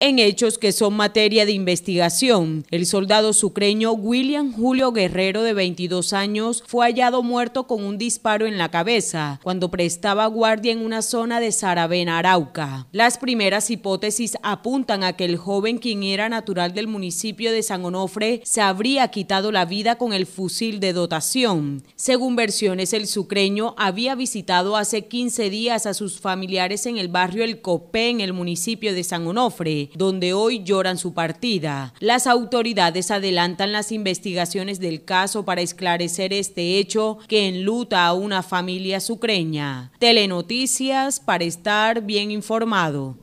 en hechos que son materia de investigación. El soldado sucreño William Julio Guerrero, de 22 años, fue hallado muerto con un disparo en la cabeza cuando prestaba guardia en una zona de Saravena, Arauca. Las primeras hipótesis apuntan a que el joven, quien era natural del municipio de San Onofre, se habría quitado la vida con el fusil de dotación. Según versiones, el sucreño había visitado hace 15 días a sus familiares en el barrio El Copé, en el municipio de San Onofre donde hoy lloran su partida. Las autoridades adelantan las investigaciones del caso para esclarecer este hecho que enluta a una familia sucreña. Telenoticias para estar bien informado.